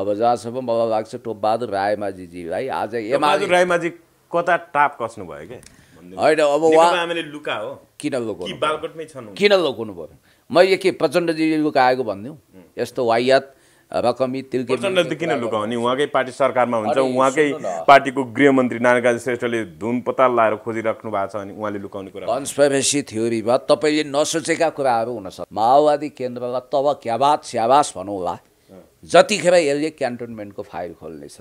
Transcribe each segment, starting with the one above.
अब जहाँसम्म मलाई लाग्छ टोपबहादुर है आज एमाले रायमाझी कता टाप कस्नु भयो क्या होइन अब उहाँ लुका हो किन लोकाउनु बालकोटमै छन् किन लोकाउनु भयो मैले के प्रचण्डजी लुकाएको भनिदिउँ यस्तो वायत रकमी तिर्के किन लुकाउने उहाँकै पार्टी सरकारमा हुन्छ उहाँकै पार्टीको गृहमन्त्री नारायण श्रेष्ठले धुन पताल लाएर खोजिराख्नु भएको छ अनि उहाँले लुकाउने कुरा कन्सपेरेसी थ्योरीमा तपाईँले नसोचेका कुराहरू हुनसक्छ माओवादी केन्द्रलाई तब क्याबास स्याबास भनौँला जतिखेर यसले क्यान्टोनमेन्टको फाइल खोल्नेछ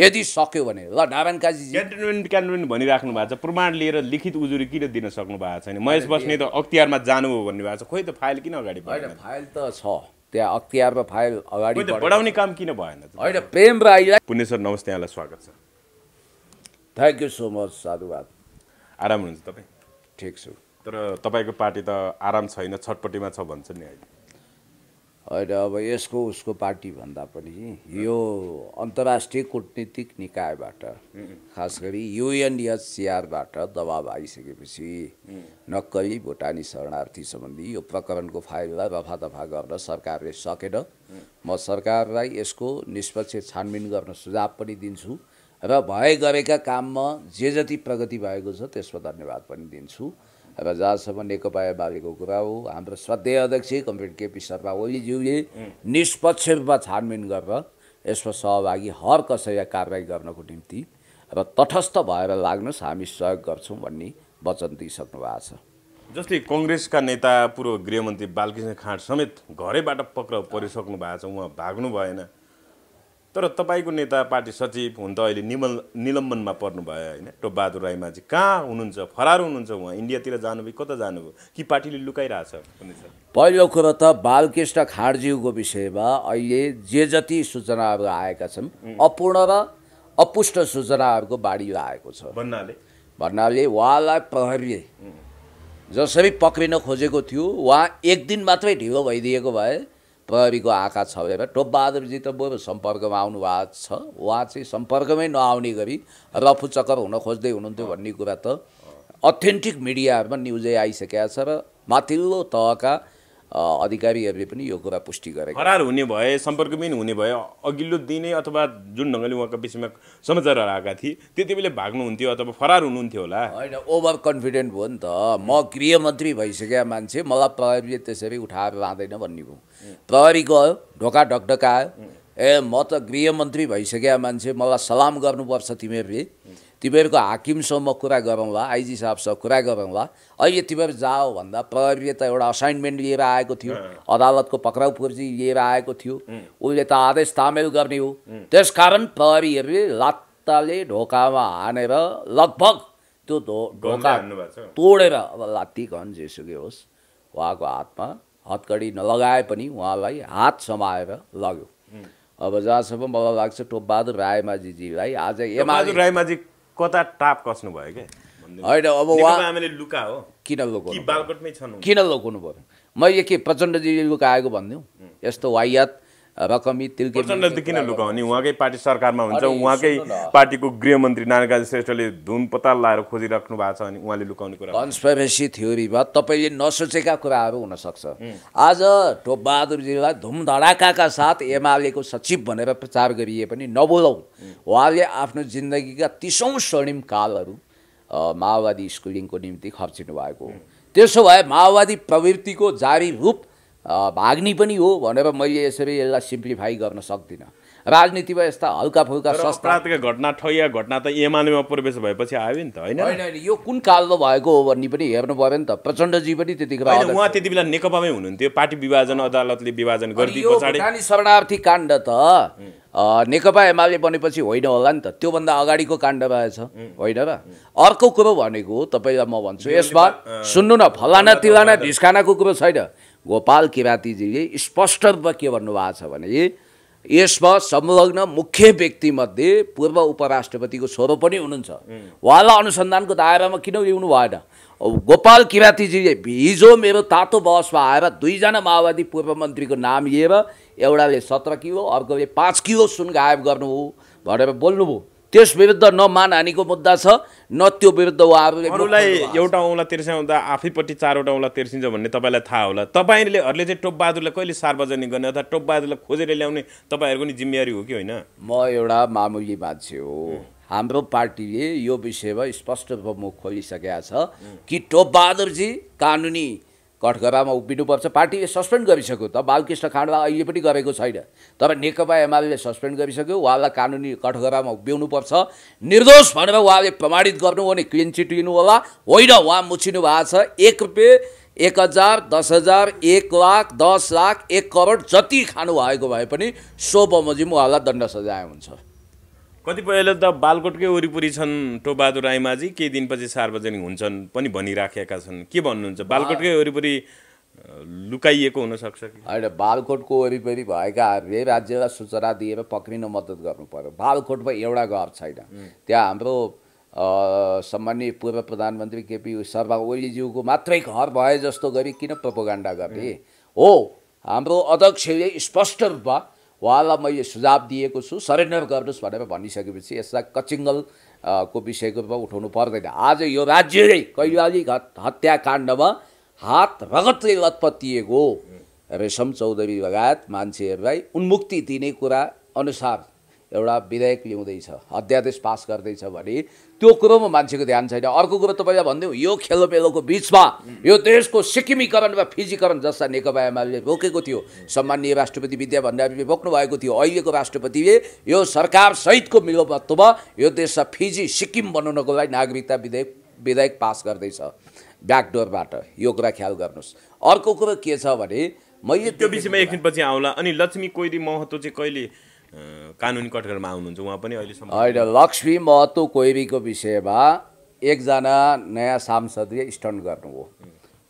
यदि सक्यो भने ल नारायण काजी क्यान्टोनमेन्ट क्यान्टोनमेन्ट भनिराख्नु भएको छ प्रमाण लिएर लिखित उजुरी किन दिन सक्नु भएको छैन महेश बस्ने त अख्तियारमा जानु हो भन्नु भएको छ खोइ त फाइल किन अगाडि होइन फाइल त छ त्यहाँ अख्तियारमा फाइल अगाडि बढाउने काम किन भएन होइन प्रेम राईलाई पुण्य सर नमस्ते यहाँलाई स्वागत छ थ्याङ्क यू सो मच साधुवाद आराम हुनुहुन्छ तपाईँ ठिक छु तर तपाईँको पार्टी त आराम छैन छटपट्टिमा छ भन्छ नि अहिले होइन अब यसको उसको पार्टी भन्दा पनि यो अन्तर्राष्ट्रिय कुटनीतिक निकायबाट खास गरी युएनएचसिआरबाट दबाब आइसकेपछि नक्कली भुटानी शरणार्थी सम्बन्धी यो प्रकरणको फाइललाई दफा गर्न सरकारले सकेन म सरकारलाई यसको निष्पक्ष छानबिन गर्न सुझाव पनि दिन्छु र भए गरेका काममा जे जति प्रगति भएको छ त्यसमा धन्यवाद पनि दिन्छु अब जहाँसम्म नेकपा एमालेको कुरा हो हाम्रो श्रद्धेय अध्यक्ष कम्प्युटर केपी शर्मा ओलीज्यूले निष्पक्ष रूपमा छानबिन गरेर यसमा सहभागी हर कसैलाई कारवाही गर्नको निम्ति र तटस्थ भएर लाग्नुहोस् हामी सहयोग गर्छौँ भन्ने वचन दिइसक्नु भएको छ जस्तै कङ्ग्रेसका नेता पूर्व गृहमन्त्री बालकृष्ण खाँड समेत घरैबाट पक्राउ परिसक्नु भएको छ उहाँ भाग्नु भएन तर तपाईँको नेता पार्टी सचिव हुन त अहिले निमल निलम्बनमा पर्नुभयो होइन टोपबहादुर राईमाझी कहाँ हुनुहुन्छ फरार हुनुहुन्छ उहाँ इन्डियातिर जानुभयो कता जानुभयो कि पार्टीले लुकाइरहेछ पहिलो कुरो त बालकृष्ण खाडज्यूको विषयमा अहिले जे जति सूचनाहरू आएका छन् अपूर्ण र अपुष्ट सूचनाहरूको बाढी आएको छ भन्नाले भन्नाले उहाँलाई प्रहरीले जसरी पक्रिन खोजेको थियो उहाँ एक दिन मात्रै ढिलो भइदिएको भए प्रहरीको आँखा छ भने टोपबहादुरजी त बरु सम्पर्कमा आउनु भएको छ उहाँ चाहिँ सम्पर्कमै नआउने गरी रफु चक्कर हुन खोज्दै हुनुहुन्थ्यो भन्ने कुरा त अथेन्टिक मिडियाहरूमा न्युजै आइसकेका छ र माथिल्लो तहका अधिकारीहरूले पनि यो कुरा पुष्टि गरे फरार हुने भए सम्पर्क सम्पर्कविहीन हुने भए अघिल्लो दिनै अथवा जुन ढङ्गले उहाँको विषयमा समाचारहरू आएका थिए त्यति बेला भाग्नुहुन्थ्यो अथवा फरार हुनुहुन्थ्यो होला होइन ओभर कन्फिडेन्ट भयो नि त म गृहमन्त्री भइसकेका मान्छे मलाई प्रहरीले त्यसरी उठाएर लाँदैन भन्ने भयो प्रहरी गयो ढोका ढकढका आयो ए म त गृहमन्त्री भइसकेका मान्छे मलाई सलाम गर्नुपर्छ तिमीहरूले तिमीहरूको हाकिमसम्म कुरा गरौँला आइजी साहबसँग कुरा गरौँला अहिले तिमीहरू जाओ भन्दा प्रहरीले त एउटा असाइनमेन्ट लिएर आएको थियो अदालतको पक्राउ पुर्जी लिएर आएको थियो उसले त आदेश तामेल गर्ने हो त्यस कारण प्रहरीहरूले लात्ताले ढोकामा हानेर लगभग त्यो धो ढोका तोडेर अब लात्ती घन जेसुकै होस् उहाँको हातमा हत्कडी नलगाए पनि उहाँलाई हात समाएर लग्यो अब जहाँसम्म मलाई लाग्छ टोपबहादुर रायमाझीजीलाई आज एमाले रायमाझी कता टाप कस्नु भयो क्या होइन अब उहाँ लुका हो किन लोकाउनु किन लोकाउनु पऱ्यो मैले के प्रचण्डजीले लुका आएको भनिदिउँ यस्तो वाइयात रकमी तिर्के किन लुकाउने उहाँकै पार्टी सरकारमा हुन्छ उहाँकै पार्टीको गृहमन्त्री नारायणकाजी श्रेष्ठले धुन पताल लाएर खोजिराख्नु भएको छ अनि उहाँले लुकाउने कुरा कन्सपेरेसी भयो तपाईँले नसोचेका कुराहरू हुनसक्छ आज टोपबहादुरजीलाई धुमधडाकाका साथ एमालेको सचिव भनेर प्रचार गरिए पनि नबोलाऊ उहाँले आफ्नो जिन्दगीका तिसौँ स्वर्णिम कालहरू माओवादी स्कुलिङको निम्ति खर्चिनु भएको त्यसो भए माओवादी प्रवृत्तिको जारी रूप भाग्ने पनि हो भनेर मैले यसरी यसलाई सिम्प्लिफाई गर्न सक्दिनँ राजनीतिमा यस्ता हल्का फुल्का संस्थागतका घटना ठैया घटना त एमालेमा प्रवेश भएपछि आयो नि त होइन यो कुन कालमा भएको हो भन्ने पनि हेर्नु पऱ्यो नि त प्रचण्डजी पनि त्यतिखेर उहाँ त्यति बेला नेकपामै हुनुहुन्थ्यो पार्टी विभाजन अदालतले विभाजन गरिदियो शरणार्थी काण्ड त नेकपा एमाले बनेपछि होइन होला नि त त्योभन्दा अगाडिको काण्ड रहेछ होइन र अर्को कुरो भनेको तपाईँलाई म भन्छु यसमा सुन्नु न फलाना तिलाना ढिस्कानाको कुरो छैन गोपाल किराँतीजीले स्पष्ट रूपमा के भन्नुभएको छ भने यसमा संलग्न मुख्य व्यक्तिमध्ये पूर्व उपराष्ट्रपतिको छोरो पनि हुनुहुन्छ उहाँलाई अनुसन्धानको दायरामा किन ल्याउनु भएन गोपाल किराँतीजीले हिजो मेरो तातो बहसमा आएर दुईजना माओवादी पूर्व मन्त्रीको नाम लिएर एउटाले सत्र किलो अर्कोले पाँच किलो सुन गायब गर्नु हो भनेर बोल्नुभयो त्यस विरुद्ध न मानहानिको मुद्दा छ न त्यो विरुद्ध उहाँहरूलाई एउटा औँला तिर्स्याउँदा आफैपट्टि चारवटा औँला तिर्सिन्छ भन्ने तपाईँलाई थाहा होला तपाईँहरूले चाहिँ टोपबहादुरलाई कहिले सार्वजनिक गर्ने अथवा टोपबहादुरलाई खोजेर ल्याउने तपाईँहरूको नि जिम्मेवारी हो कि होइन म एउटा मामुली मान्छे हो हाम्रो पार्टीले यो विषयमा स्पष्ट रूपमा खोलिसकेका छ कि टोपबहादुरजी कानुनी कठघरामा उभिनुपर्छ पार्टीले सस्पेन्ड गरिसक्यो त बालकृष्ण खाँडा अहिले पनि गरेको छैन तर नेकपा एमाले सस्पेन्ड गरिसक्यो उहाँलाई कानुनी कठघरामा उभ्याउनुपर्छ निर्दोष भनेर उहाँले प्रमाणित गर्नु भने क्लिन चिट लिनु होला होइन उहाँ मुछिनु भएको छ एक रुपियाँ एक हजार दस हजार एक लाख दस लाख एक करोड जति खानु भएको भए पनि सो बमोजिम उहाँलाई दण्ड सजाय हुन्छ कतिपयले त बालकोटकै वरिपरि छन् टोबहादुर राईमाझी केही दिनपछि सार्वजनिक हुन्छन् पनि भनिराखेका छन् के भन्नुहुन्छ बालकोटकै वरिपरि लुकाइएको हुनसक्छ कि होइन बालकोटको वरिपरि भएकाहरूले राज्यलाई सूचना दिएर पक्रिन मद्दत गर्नु पऱ्यो बालकोटमा एउटा घर छैन त्यहाँ हाम्रो सामान्य पूर्व प्रधानमन्त्री केपी शर्मा ओलीज्यूको मात्रै घर भए जस्तो गरी किन प्रोपोगान्डा गर्ने हो हाम्रो अध्यक्षले स्पष्ट रूपमा उहाँलाई मैले सुझाव दिएको छु सरेन्डर गर्नुहोस् भनेर भनिसकेपछि यसलाई कचिङ्गल को विषयको उठाउनु पर्दैन आज यो राज्यले कैलाली हत्याकाण्डमा हात रगतले लतपतिएको रेशम चौधरी लगायत मान्छेहरूलाई उन्मुक्ति दिने कुरा अनुसार एउटा विधेयक ल्याउँदैछ अध्यादेश पास गर्दैछ भने त्यो कुरोमा मान्छेको ध्यान छैन अर्को कुरो तपाईँलाई भनिदिउँ यो खेलोपेलोको बिचमा यो देशको सिक्किमीकरण वा फिजीकरण जस्ता नेकपा एमाले बोकेको थियो सम्मान्य राष्ट्रपति विद्या भण्डारीले बोक्नु भएको थियो अहिलेको राष्ट्रपतिले यो सरकारसहितको मिलोपत्वमा यो देशलाई फिजी सिक्किम बनाउनको लागि नागरिकता विधेयक विधेयक पास गर्दैछ ब्याकडोरबाट यो कुरा ख्याल गर्नुहोस् अर्को कुरो के छ भने मैले त्यो विषयमा एकछिनपछि आउँला अनि लक्ष्मी कोइरी महत्त्व चाहिँ कहिले कानुनी कटघरमा आउनुहुन्छ उहाँ पनि अहिलेसम्म होइन लक्ष्मी महतो कोइरीको विषयमा एकजना नयाँ सांसदले स्टन्ट हो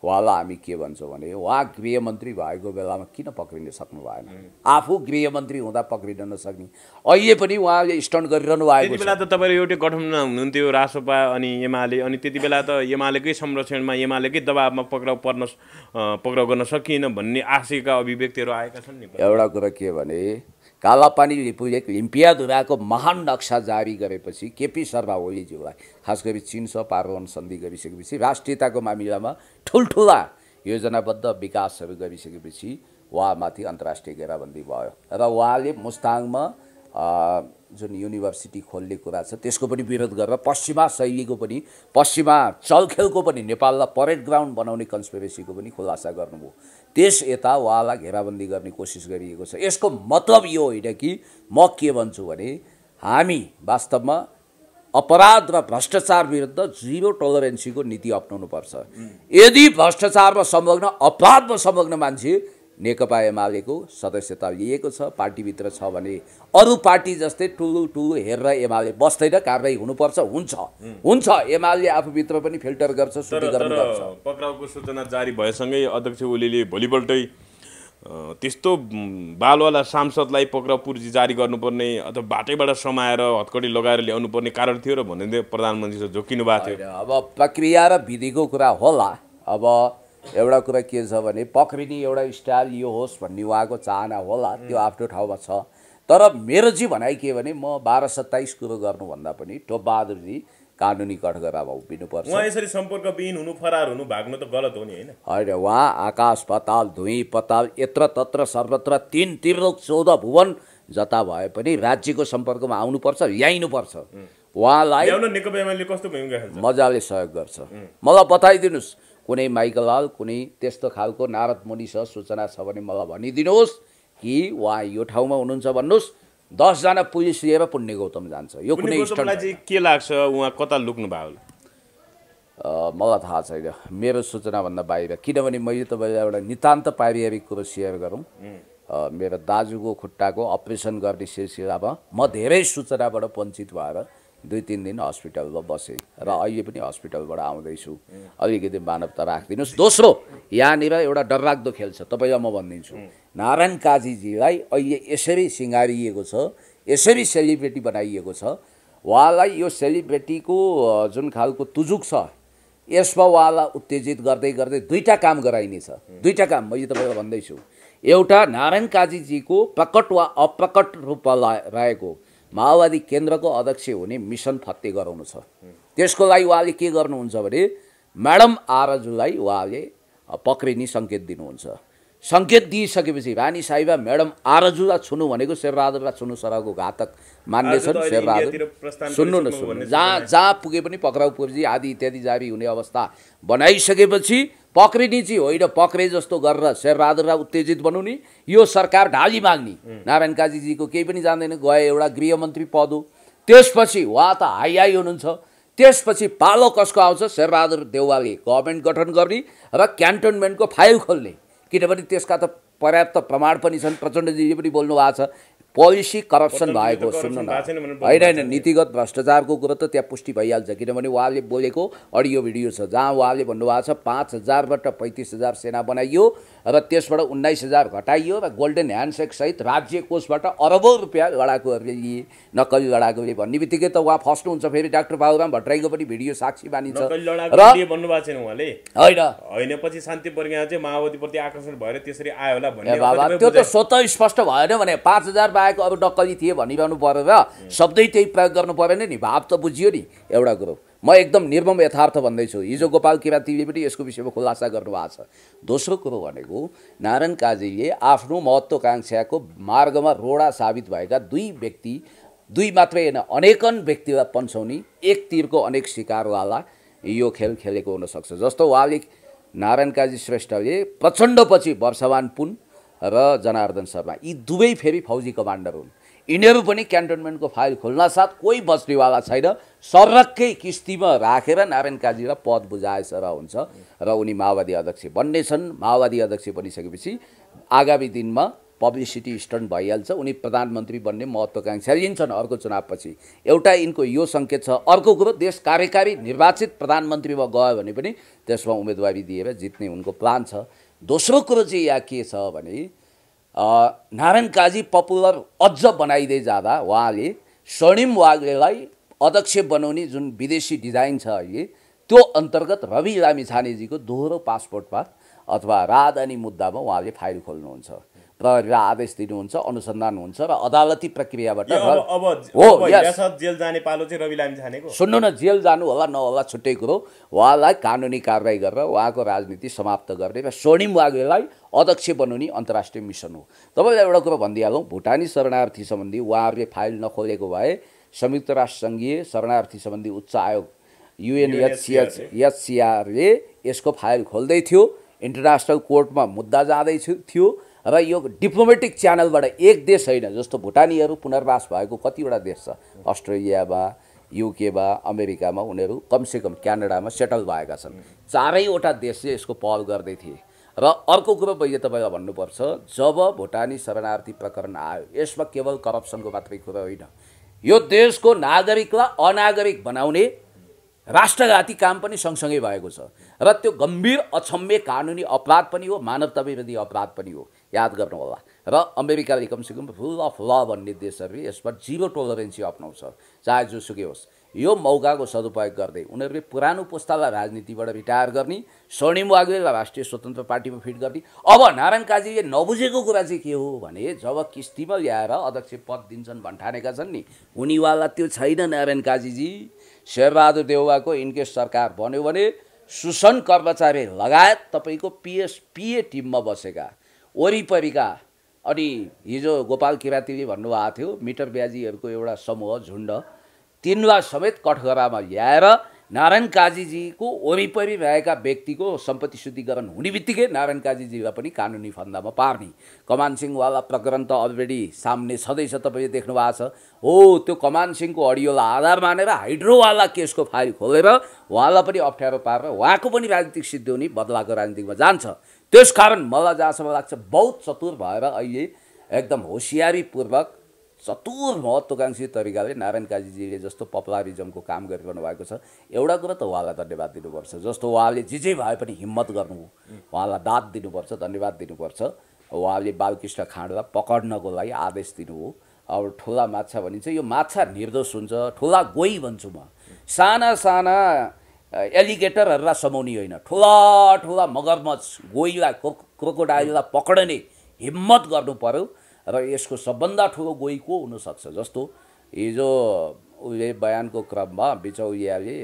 उहाँलाई हामी के भन्छौँ भने उहाँ गृहमन्त्री भएको बेलामा किन पक्रिन सक्नु भएन आफू गृहमन्त्री हुँदा पक्रिन नसक्ने अहिले पनि उहाँले स्टन्ट गरिरहनु भएको त्यति बेला त तपाईँ एउटै गठबन्धन हुनुहुन्थ्यो रासोपा अनि एमाले अनि त्यति बेला त एमालेकै संरक्षणमा एमालेकै दबाबमा पक्राउ पर्न पक्राउ गर्न सकिएन भन्ने आशेका अभिव्यक्तिहरू आएका छन् नि एउटा कुरा के भने कालापानी लिम्पिया दुराको महान नक्सा जारी गरेपछि केपी शर्मा ओलीज्यूलाई खास गरी चिन्स सह सन्धि गरिसकेपछि राष्ट्रियताको मामिलामा ठुल्ठुला योजनाबद्ध विकासहरू गरिसकेपछि उहाँमाथि अन्तर्राष्ट्रिय घेराबन्दी भयो र उहाँले मुस्ताङमा जुन युनिभर्सिटी खोल्ने कुरा छ त्यसको पनि विरोध गरेर पश्चिमा शैलीको पनि पश्चिमा चलखेलको पनि नेपाललाई परेड ग्राउन्ड बनाउने कन्सपिरेसीको पनि खुलासा गर्नुभयो त्यस यता उहाँलाई घेराबन्दी गर्ने कोसिस गरिएको छ यसको मतलब यो होइन कि म के भन्छु भने हामी वास्तवमा अपराध र भ्रष्टाचार विरुद्ध जिरो टोलरेन्सीको नीति अप्नाउनुपर्छ यदि भ्रष्टाचारमा संलग्न अपराधमा संलग्न मान्छे नेकपा एमालेको सदस्यता लिएको छ पार्टीभित्र छ भने अरू पार्टी जस्तै टुलु टुलु हेरेर एमाले बस्दैन कारवाही हुनुपर्छ हुन्छ हुन्छ एमाले आफूभित्र पनि फिल्टर गर्छ गर्छ पक्राउको सूचना जारी भएसँगै अध्यक्ष ओलीले भोलिपल्टै त्यस्तो बालवाला सांसदलाई पक्राउ पुर्जी जारी गर्नुपर्ने अथवा बाटैबाट समाएर हत्कडी लगाएर ल्याउनुपर्ने कारण थियो र भन्दै प्रधानमन्त्री जोकिनु भएको थियो अब प्रक्रिया र विधिको कुरा होला अब एउटा कुरा के छ भने पक्रिने एउटा स्टाइल यो होस् भन्ने उहाँको चाहना होला त्यो आफ्नो ठाउँमा छ तर मेरो चाहिँ भनाइ के भने म बाह्र सत्ताइस कुरो गर्नुभन्दा पनि टोपबहादुरजी कानुनी कठघरामा उभिनुपर्छ उहाँ यसरी विहीन हुनु फरार हुनु भाग्नु त गलत हो नि होइन होइन उहाँ आकाश पताल धुइँ पताल यत्र तत्र सर्वत्र तिन तिर्लो चौध भुवन जता भए पनि राज्यको सम्पर्कमा आउनुपर्छ ल्याइनुपर्छ उहाँलाई नेकपा एमाले कस्तो भूमिका मजाले सहयोग गर्छ मलाई बताइदिनुहोस् कुनै माइकलाल कुनै त्यस्तो खालको नारद मुनि छ सूचना छ भने मलाई भनिदिनुहोस् कि उहाँ यो ठाउँमा हुनुहुन्छ भन्नुहोस् दसजना पुलिस लिएर पुण्य गौतम जान्छ यो कुनै के लाग्छ उहाँ कता लुक्नु भयो होला मलाई थाहा छैन मेरो सूचनाभन्दा बाहिर किनभने मैले तपाईँलाई एउटा नितान्त पारिवारिक कुरो सेयर गरौँ मेरो दाजुको खुट्टाको अपरेसन गर्ने सिलसिलामा म धेरै सूचनाबाट वञ्चित भएर दुई तिन दिन हस्पिटलमा बसेँ र अहिले पनि हस्पिटलबाट आउँदैछु अलिकति मानवता राखिदिनुहोस् दोस्रो यहाँनिर एउटा डरलाग्दो खेल छ तपाईँलाई म भनिदिन्छु नारायण काजीजीलाई अहिले यसरी सिँगारिएको छ यसरी सेलिब्रेटी बनाइएको छ उहाँलाई यो सेलिब्रेटीको जुन खालको तुजुक छ यसमा उहाँलाई उत्तेजित गर्दै गर्दै दुईवटा काम गराइनेछ दुईवटा काम मैले तपाईँलाई भन्दैछु एउटा नारायण काजीजीको प्रकट वा अप्रकट रूपमा ला रहेको माओवादी केन्द्रको अध्यक्ष हुने मिसन फत्ते गराउनु छ त्यसको लागि उहाँले के गर्नुहुन्छ भने म्याडम आरजुलाई उहाँले पक्रिने सङ्केत दिनुहुन्छ सङ्केत दिइसकेपछि रानी साहिबा म्याडम आरजुलाई छुनु भनेको शेरबहादुरलाई छुनु सरको घातक मान्ने छन् शेरबहादुर सुन्नु न सुन्नु जहाँ जहाँ पुगे पनि पक्राउ पुर्जी आदि इत्यादि जारी हुने अवस्था बनाइसकेपछि पक्रिने चाहिँ होइन पक्रे जस्तो गरेर शेरबहादुरलाई उत्तेजित बनाउने यो सरकार ढाली माग्ने नारायण काजीजीको केही पनि जान्दैन गए एउटा गृहमन्त्री पद हो त्यसपछि उहाँ त हाई हाई हुनुहुन्छ त्यसपछि पालो कसको आउँछ शेरबहादुर देउवाले गभर्मेन्ट गठन गर्ने र क्यान्टोनमेन्टको फाइल खोल्ने किनभने त्यसका त पर्याप्त प्रमाण पनि छन् प्रचण्डजीले पनि बोल्नु भएको छ पोलिसी करप्सन भएको सुन्नु न होइन होइन नीतिगत भ्रष्टाचारको कुरो त त्यहाँ पुष्टि भइहाल्छ किनभने उहाँले बोलेको अडियो भिडियो छ जहाँ उहाँले भन्नुभएको छ पाँच हजारबाट पैँतिस हजार सेना बनाइयो र त्यसबाट उन्नाइस हजार घटाइयो र गोल्डन सहित राज्य कोषबाट अरबौँ रुपियाँ लडाकुहरूले लिए नक्कली लडाकुले भन्ने बित्तिकै त उहाँ फस्नुहुन्छ फेरि डाक्टर बाबुराम भट्टराईको पनि भिडियो साक्षी मानिन्छ र त्यो त स्वतः स्पष्ट भएन भने पाँच हजार आएको अब नक्कली थिए भनिरहनु पर्यो र शब्दै त्यही प्रयोग गर्नु परेन नि भाव त बुझियो नि एउटा कुरो म एकदम निर्मम यथार्थ भन्दैछु हिजो गोपाल किराँतीले पनि यसको विषयमा खुलासा गर्नुभएको छ दोस्रो कुरो भनेको नारायण काजीले आफ्नो महत्त्वकाङ्क्षाको मार्गमा रोडा साबित भएका दुई व्यक्ति दुई मात्रै होइन अनेकन व्यक्तिलाई पन्साउने एक तिरको अनेक सिकारवाला यो खेल खेलेको हुनसक्छ जस्तो उहाँले नारायण काजी श्रेष्ठले प्रचण्डपछि वर्षवान पुन र जनार्दन शर्मा यी दुवै फेरि फौजी कमान्डर हुन् यिनीहरू पनि क्यान्टोनमेन्टको फाइल खोल्न साथ कोही बस्नेवाला छैन सरक्कै किस्तीमा राखेर नारायण काजीलाई पद सर हुन्छ र उनी माओवादी अध्यक्ष बन्ने छन् माओवादी अध्यक्ष बनिसकेपछि आगामी दिनमा पब्लिसिटी स्टन्ट भइहाल्छ उनी प्रधानमन्त्री बन्ने महत्त्वकाङ्क्षा लिन्छन् अर्को चुनावपछि एउटा यिनको यो सङ्केत छ अर्को कुरो देश कार्यकारी निर्वाचित प्रधानमन्त्रीमा गयो भने पनि त्यसमा उम्मेदवारी दिएर जित्ने उनको प्लान छ दोस्रो कुरो चाहिँ यहाँ के छ भने नारायण काजी पपुलर अझ बनाइँदै जाँदा उहाँले स्वर्णिम वाग्लेलाई अध्यक्ष बनाउने जुन विदेशी डिजाइन छ अहिले त्यो अन्तर्गत रवि लामिछानेजीको दोहोरो पासपोर्टमा अथवा राजधानी मुद्दामा उहाँले फाइल खोल्नुहुन्छ र आदेश दिनुहुन्छ अनुसन्धान हुन्छ र अदालती प्रक्रियाबाट हो जेल जाने पालो चाहिँ रवि लामी सुन्नु न जेल जानु होला नहोला छुट्टै कुरो उहाँलाई कानुनी कारवाही गरेर उहाँको राजनीति समाप्त गर्ने र स्वर्णिम वागेलाई अध्यक्ष बनाउने अन्तर्राष्ट्रिय मिसन हो तपाईँलाई एउटा कुरो भनिदिइहालौँ भुटानी शरणार्थी सम्बन्धी उहाँहरूले फाइल नखोलेको भए संयुक्त राष्ट्र सङ्घीय शरणार्थी सम्बन्धी उच्च आयोग युएनएचसिएच एचसिआरले यसको फाइल खोल्दै थियो इन्टरनेसनल कोर्टमा मुद्दा जाँदै थियो र यो डिप्लोमेटिक च्यानलबाट एक देश होइन जस्तो भुटानीहरू पुनर्वास भएको कतिवटा देश छ अस्ट्रेलियामा युकेमा अमेरिकामा उनीहरू कमसेकम क्यानाडामा सेटल भएका छन् चारैवटा देशले यसको पहल गर्दै थिए र अर्को कुरो मैले तपाईँलाई भन्नुपर्छ जब भुटानी शरणार्थी प्रकरण आयो यसमा केवल करप्सनको मात्रै कुरा होइन यो देशको नागरिकलाई अनागरिक बनाउने राष्ट्रघाती काम पनि सँगसँगै भएको छ र त्यो गम्भीर अक्षम्य कानुनी अपराध पनि हो मानवता विरोधी अपराध पनि हो याद गर्नु होला र अमेरिकाले कमसेकम रुल अफ ल भन्ने देशहरूले यसमा जिरो टोलरेन्सी अप्नाउँछ चाहे जोसुकै होस् यो मौकाको सदुपयोग गर्दै उनीहरूले पुरानो पुस्तालाई राजनीतिबाट रिटायर गर्ने स्वर्णिम वागेलाई राष्ट्रिय स्वतन्त्र पार्टीमा फिट गर्ने अब नारायण काजीले नबुझेको कुरा चाहिँ के हो भने जब किस्तीमा ल्याएर अध्यक्ष पद दिन्छन् भन्ठानेका छन् नि उनीवाला त्यो छैन नारायण काजीजी शेरबहादुर देउवाको इनकेस सरकार बन्यो भने सुसन कर्मचारी लगायत तपाईँको पिएस पिए टिममा बसेका वरिपरिका अनि हिजो गोपाल किराँतीले भन्नुभएको थियो मिटर ब्याजीहरूको एउटा समूह झुन्ड तिनवा समेत कठगरामा ल्याएर नारायण काजीजीको वरिपरि रहेका व्यक्तिको सम्पत्ति शुद्धिकरण हुने बित्तिकै नारायण काजीजीलाई पनि कानुनी फन्दामा पार्ने कमान सिंहवाला प्रकरण त अलरेडी सामने छँदैछ तपाईँले देख्नु भएको छ हो त्यो कमान सिंहको अडियोलाई आधार मानेर हाइड्रोवाला केसको फाइल खोलेर उहाँलाई पनि अप्ठ्यारो पारेर उहाँको पनि राजनीतिक सिद्धि हुने बदलाको राजनीतिमा जान्छ त्यस कारण मलाई जहाँसम्म लाग्छ बहुत चतुर भएर अहिले एकदम होसियारीपूर्वक चतुर महत्त्वकाङ्क्षी तरिकाले नारायण काजीजीले जस्तो पपुलारिजमको काम गरिरहनु भएको छ एउटा कुरा त उहाँलाई धन्यवाद दिनुपर्छ जस्तो उहाँले जे जे भए पनि हिम्मत गर्नु उहाँलाई दात दिनुपर्छ धन्यवाद दिनुपर्छ उहाँले बालकृष्ण खाँडलाई पकड्नको लागि आदेश दिनु हो अब ठुला माछा भनिन्छ यो माछा निर्दोष हुन्छ ठुला गोई भन्छु म साना साना एलिगेटरहरूलाई समाउने होइन ठुला ठुला मगरमच्छ गोइला क्रो क्रोकोडाइललाई पक्रने हिम्मत गर्नु पऱ्यो र यसको सबभन्दा ठुलो गोई को हुनसक्छ जस्तो हिजो उसले बयानको क्रममा बिचौलियाले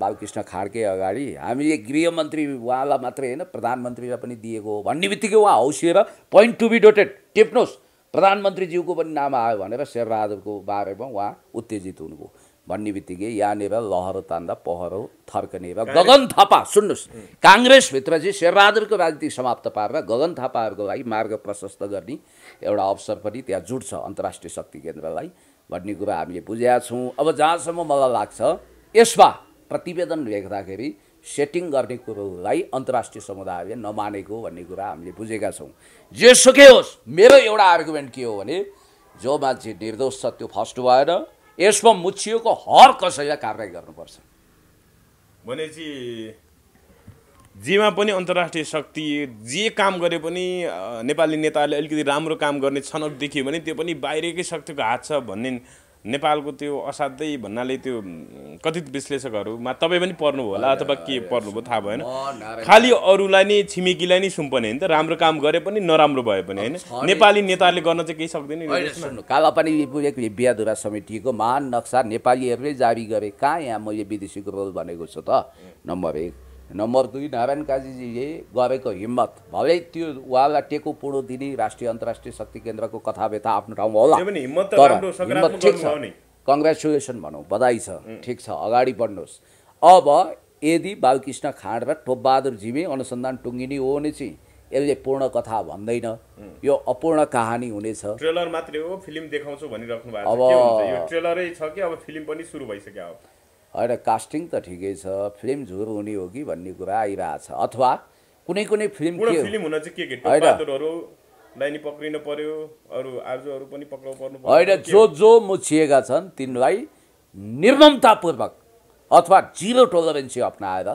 बालकृष्ण खाड्के अगाडि हामीले गृहमन्त्री उहाँलाई मात्रै होइन प्रधानमन्त्रीलाई पनि दिएको हो भन्ने बित्तिकै उहाँ हौसिएर पोइन्ट टु बी डोटेड टेप्नुहोस् प्रधानमन्त्रीज्यूको पनि नाम आयो भनेर शेरबहादुरको बारेमा उहाँ उत्तेजित हुनुभयो भन्ने बित्तिकै यहाँनिर लहरो तान्दा पहरो र गगन थापा सुन्नुहोस् काङ्ग्रेसभित्र चाहिँ शेरबहादुरको राजनीति समाप्त पारेर गगन थापाहरूको लागि मार्ग प्रशस्त गर्ने एउटा अवसर पनि त्यहाँ जुट्छ अन्तर्राष्ट्रिय शक्ति केन्द्रलाई भन्ने कुरा हामीले बुझेका छौँ अब जहाँसम्म मलाई लाग्छ यसमा प्रतिवेदन लेख्दाखेरि सेटिङ गर्ने कुरोलाई अन्तर्राष्ट्रिय समुदायले नमानेको भन्ने कुरा हामीले बुझेका छौँ जेसुकै होस् मेरो एउटा आर्गुमेन्ट के हो भने जो मान्छे निर्दोष छ त्यो फर्स्ट भएर यसमा मुछिएको हर कसैलाई कारवाही गर्नुपर्छ भनेपछि जेमा पनि अन्तर्राष्ट्रिय शक्ति जे काम गरे पनि नेपाली नेताहरूले अलिकति राम्रो काम गर्ने छनक देखियो भने त्यो पनि बाहिरकै शक्तिको हात छ भन्ने नेपालको त्यो असाध्यै भन्नाले त्यो कथित विश्लेषकहरूमा तपाईँ पनि पर्नुभयो होला अथवा के पढ्नुभयो थाहा भएन खालि अरूलाई नै छिमेकीलाई नै सुम्पने होइन त राम्रो काम गरे पनि नराम्रो भए पनि होइन नेपाली नेताहरूले गर्न चाहिँ केही सक्दैन कालापानी एक बिहादुरा समितिको महान नक्सा नेपालीहरूले जारी गरे कहाँ यहाँ मैले विदेशीको रोल भनेको छु त नम्बर एक नम्बर दुई नारायण काजीजीले गरेको हिम्मत भलै त्यो उहाँलाई टेको पुडो दिने राष्ट्रिय अन्तर्राष्ट्रिय शक्ति केन्द्रको कथा व्यथा आफ्नो ठाउँमा होला तर हिम्मत ठिक छ कङ्ग्रेचुलेसन भनौँ बधाई छ ठिक छ अगाडि बढ्नुहोस् अब यदि बालकृष्ण खाँड र टोपबहादुर झिमे अनुसन्धान टुङ्गिनी हो भने चाहिँ यसले पूर्ण कथा भन्दैन यो अपूर्ण कहानी हुनेछ ट्रेलर मात्रै हो फिल्म देखाउँछु भनिराख्नु भएको अब ट्रेलरै छ कि अब फिल्म पनि सुरु भइसक्यो होइन कास्टिङ त ठिकै छ फिल्म झुर हुने हो कि भन्ने कुरा आइरहेछ अथवा कुनै कुनै फिल्म होइन जो जो मुछिएका छन् तिनलाई निर्ममतापूर्वक अथवा जिरो टोलरेन्सी अप्नाएर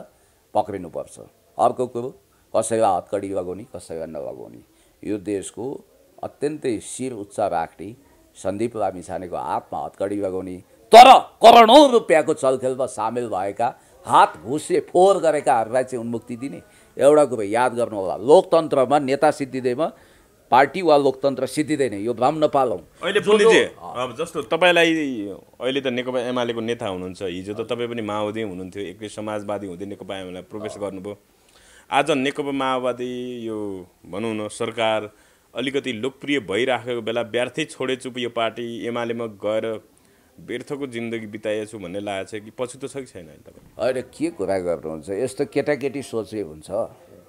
पक्रिनुपर्छ अर्को कुरो कसैलाई हत्कडी लगाउने कसैलाई नलगाउने यो देशको अत्यन्तै शिर उच्च राख्ने सन्दीप लामिछानेको हातमा हत्कडी लगाउने तर करोडौँ रुपियाँको चलखेलमा सामेल भएका हात घुसे फोहोर गरेकाहरूलाई चाहिँ उन्मुक्ति दिने एउटा कुरो याद गर्नु होला लोकतन्त्रमा नेता सिद्धिँदैमा पार्टी वा लोकतन्त्र सिद्धिँदैन यो भ्रम नपालौँ अहिले अब जस्तो तपाईँलाई अहिले त नेकपा एमालेको नेता हुनुहुन्छ हिजो त तपाईँ पनि माओवादी हुनुहुन्थ्यो एकै समाजवादी हुँदै नेकपा एमाले प्रवेश गर्नुभयो आज नेकपा माओवादी यो भनौँ न सरकार अलिकति लोकप्रिय भइराखेको बेला व्यर्थै छोडेचुप यो पार्टी एमालेमा गएर व्यर्थको जिन्दगी बिताएछु छु भन्ने लागेको छ कि पछि त छ कि छैन तपाईँ अहिले के कुरा गर्नुहुन्छ यस्तो केटाकेटी सोचे हुन्छ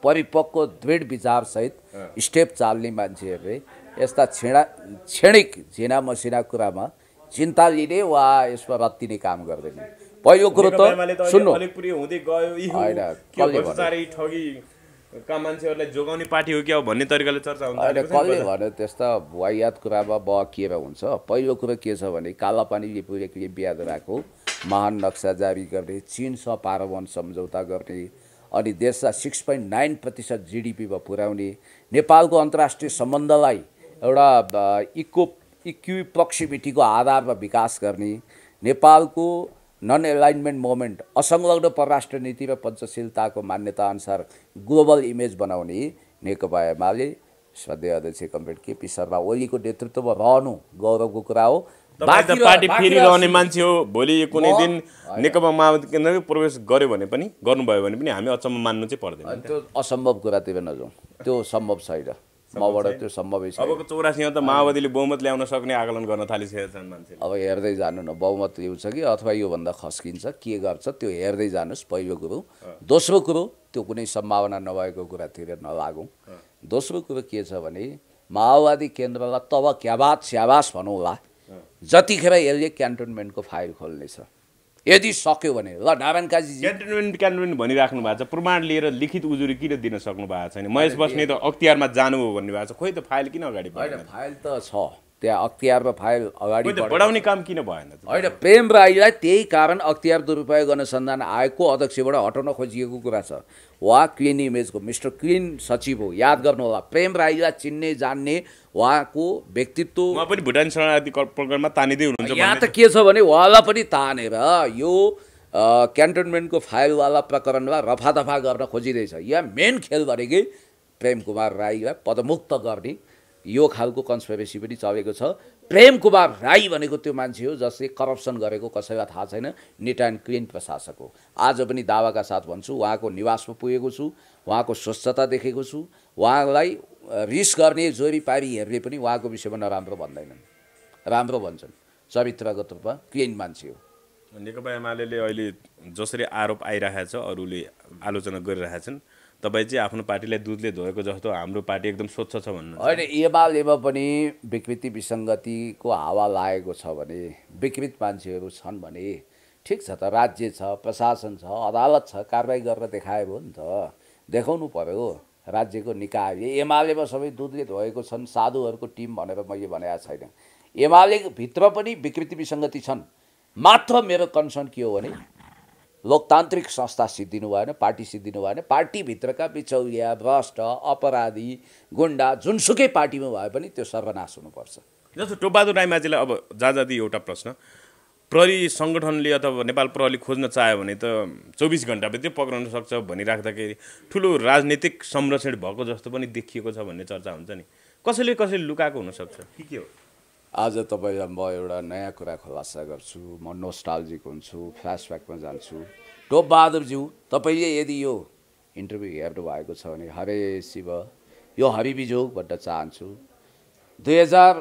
परिपक्व दृढ विचारसहित स्टेप चाल्ने मान्छेहरूले यस्ता छेडा क्षणिक झिना मसिना कुरामा चिन्ता लिने वा यसमा रत्तिने काम गर्दैन पहिलो कुरो त सुन्नु का मान्छेहरूलाई जोगाउने पार्टी हो कि अब भन्ने तरिकाले चर्चा हुन्छ अहिले कसले भने त्यस्ता वायात कुरामा बहकिएर हुन्छ पहिलो कुरो के छ भने काला कालापानीले पुगेकोले बिहादराको महान नक्सा जारी गर्ने चिनसँग पारवन सम्झौता गर्ने अनि देशलाई सिक्स पोइन्ट नाइन प्रतिशत जिडिपीमा पुर्याउने नेपालको अन्तर्राष्ट्रिय सम्बन्धलाई एउटा इको इक्वि आधारमा विकास गर्ने नेपालको नन एलाइनमेन्ट मोमेन्ट असंलग्न परराष्ट्र नीति र पञ्चशीलताको मान्यताअनुसार ग्लोबल इमेज बनाउने नेकपा एमाले श्रद्धेय अध्यक्ष कम्पेट केपी शर्मा ओलीको नेतृत्वमा रहनु गौरवको कुरा हो पार्टी फेरि रहने मान्छे हो भोलि कुनै दिन नेकपा माओवादी केन्द्रमै प्रवेश गर्यो भने पनि गर्नुभयो भने पनि हामी अचम्म मान्नु चाहिँ पर्दैन त्यो असम्भव कुरा नजाउँ त्यो सम्भव छैन मबाट त्यो सम्भवै छ अबको चौरासीमा त माओवादीले बहुमत ल्याउन सक्ने आकलन गर्न थालिसकेका छन् मान्छे अब हेर्दै जानु न बहुमत ल्याउँछ कि अथवा योभन्दा खस्किन्छ के गर्छ त्यो हेर्दै जानुहोस् पहिलो कुरो दोस्रो कुरो त्यो कुनै सम्भावना नभएको कुरातिर नलागौँ दोस्रो कुरो के छ भने माओवादी केन्द्रलाई तब क्याबात स्याबास भनौँला जतिखेर यसले क्यान्टोनमेन्टको फाइल खोल्नेछ यदि सक्यो भने ल नारायण काजी क्यान्टोनमेन्ट भनिराख्नु भएको छ प्रमाण लिएर लिखित उजुरी किन दिन सक्नु भएको छैन महेश बस्ने त अख्तियारमा जानु हो भन्ने भएको छ खोइ त फाइल किन अगाडि होइन फाइल त छ त्यहाँ अख्तियारमा फाइल अगाडि बढाउने काम किन भएन होइन प्रेम राईलाई त्यही कारण अख्तियार दुरुपयोग अनुसन्धान आयोगको अध्यक्षबाट हटाउन खोजिएको कुरा छ वा क्विन इमेजको मिस्टर क्विन सचिव हो याद गर्नुहोला प्रेम राईलाई चिन्ने जान्ने उहाँको व्यक्तित्व उहाँ पनि भुटान शरणार्थी प्रोग्राममा तानिँदै हुनुहुन्छ यहाँ त के छ भने उहाँलाई पनि तानेर यो क्यान्टोनमेन्टको फाइलवाला प्रकरणमा रफादफा गर्न खोजिरहेछ यहाँ मेन खेल भनेकै प्रेम कुमार राईलाई पदमुक्त गर्ने यो खालको कन्सपेरेसी पनि चलेको छ प्रेम कुमार राई भनेको त्यो मान्छे हो जसले करप्सन गरेको कसैलाई थाहा छैन निट एन्ड क्लिन प्रशासक हो आज पनि दावाका साथ भन्छु उहाँको निवासमा पुगेको छु उहाँको स्वच्छता देखेको छु उहाँलाई रिस गर्ने जोरी हेर्ने पनि उहाँको विषयमा नराम्रो भन्दैनन् राम्रो भन्छन् चरित्रगत रूपमा क्लिन मान्छे हो नेकपा एमाले अहिले जसरी आरोप आइरहेको छ अरूले आलोचना गरिरहेछन् तपाईँ चाहिँ आफ्नो पार्टीलाई दुधले धोएको जस्तो हाम्रो पार्टी एकदम स्वच्छ छ भन्नु होइन एमालेमा पनि विकृति विसङ्गतिको हावा लागेको छ भने विकृत मान्छेहरू छन् भने ठिक छ त राज्य छ प्रशासन छ अदालत छ कारवाही गरेर देखायो हो नि त देखाउनु पऱ्यो राज्यको निकाय एमालेमा सबै दुधले धोएको छन् साधुहरूको टिम भनेर मैले भनेको छैन एमाले भित्र पनि विकृति विसङ्गति छन् मात्र मेरो कन्सर्न के हो भने लोकतान्त्रिक संस्था सिद्धिनु भएन पार्टी सिद्धिनु भएन पार्टीभित्रका बिचौलिया भ्रष्ट अपराधी गुन्डा जुनसुकै पार्टीमा भए पनि त्यो सर्वनाश हुनुपर्छ जस्तो टोपबहादुर राईमाझीलाई अब जहाँ जाँदी एउटा प्रश्न प्रहरी सङ्गठनले अथवा नेपाल प्रहरी खोज्न चाह्यो भने त चौबिस घन्टाभित्रै पक्राउन सक्छ भनिराख्दाखेरि ठुलो राजनीतिक संरक्षण भएको जस्तो पनि देखिएको छ भन्ने चर्चा हुन्छ नि कसैले कसैले लुकाएको हुनसक्छ के के हो आज तपाईँलाई म एउटा नयाँ कुरा खुलासा गर्छु म नोस्टालजिक हुन्छु फ्ल्यासब्याकमा जान्छु टोप बहादुरज्यू तपाईँले यदि यो इन्टरभ्यू हेर्नु भएको छ भने हरे शिव यो हरिबिजोग भन्न चाहन्छु दुई हजार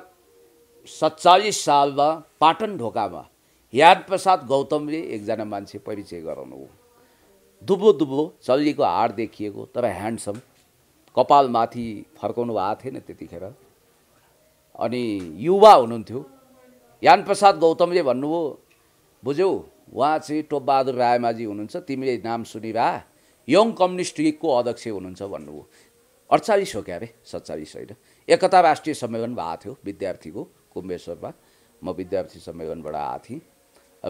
सत्तालिस सालमा पाटन ढोकामा यादप्रसाद गौतमले एकजना मान्छे परिचय गराउनु हो दुबो दुबो चल्लीको हाड देखिएको तर ह्यान्डसम कपालमाथि फर्काउनु भएको थिएन त्यतिखेर अनि युवा हुनुहुन्थ्यो यानप्रसाद गौतमले भन्नुभयो बुझ्यौ उहाँ चाहिँ टोपबहादुर रायमाझी हुनुहुन्छ तिमीले नाम सुनिरह यङ कम्युनिस्ट लिगको अध्यक्ष हुनुहुन्छ भन्नुभयो अडचालिस हो क्या अरे सत्तालिस होइन एकता राष्ट्रिय सम्मेलन भएको थियो विद्यार्थीको कुम्बेश्वरमा म विद्यार्थी सम्मेलनबाट आएको थिएँ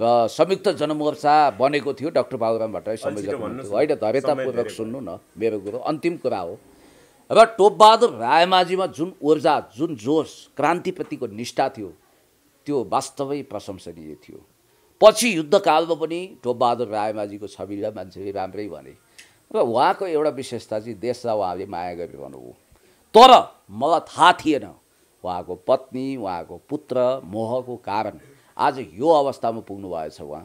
र संयुक्त जनमोर्चा बनेको थियो डक्टर बाबुराम भट्टराई संयोजक हुनुहुन्थ्यो होइन धरेतापूर्वक सुन्नु न मेरो कुरो अन्तिम कुरा हो अब टोपबहादुर रायमाझीमा जुन ऊर्जा जुन जोस क्रान्तिप्रतिको निष्ठा थियो त्यो वास्तवै प्रशंसनीय थियो पछि युद्धकालमा पनि टोपबहादुर रायमाझीको छविलाई मान्छेले राम्रै भने र उहाँको एउटा विशेषता चाहिँ देशलाई उहाँले माया गरिरहनु हो तर मलाई थाहा थिएन उहाँको पत्नी उहाँको पुत्र मोहको कारण आज यो अवस्थामा पुग्नुभएछ उहाँ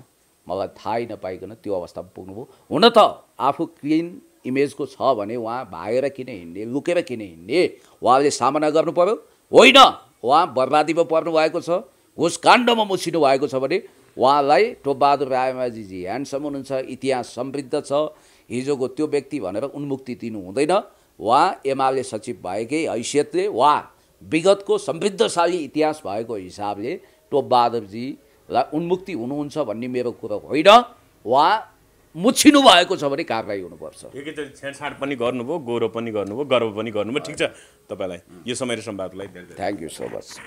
मलाई थाहै नपाइकन त्यो अवस्थामा पुग्नुभयो हुन त आफू क्लिन इमेजको छ भने उहाँ भागेर किन हिँड्ने लुकेर किन हिँड्ने उहाँले सामना गर्नु पऱ्यो होइन उहाँ बर्बादीमा पर्नु भएको छ घुसकाण्डमा मुसिनु भएको छ भने उहाँलाई टोपबहादुर रायमाझीजी ह्यान्डसम्म हुनुहुन्छ इतिहास समृद्ध छ हिजोको त्यो व्यक्ति भनेर उन्मुक्ति दिनु हुँदैन उहाँ एमाले सचिव भएकै हैसियतले वा विगतको समृद्धशाली इतिहास भएको हिसाबले टोपबहादुरजीलाई उन्मुक्ति हुनुहुन्छ भन्ने मेरो कुरो होइन उहाँ मुछिनु भएको छ भने कारवाही हुनुपर्छ एकैचोटि छेडछाड पनि गर्नुभयो गौरव पनि गर्नुभयो गर्व पनि गर्नुभयो ठिक छ तपाईँलाई यो समय र सम्वादलाई थ्याङ्क यू सो मच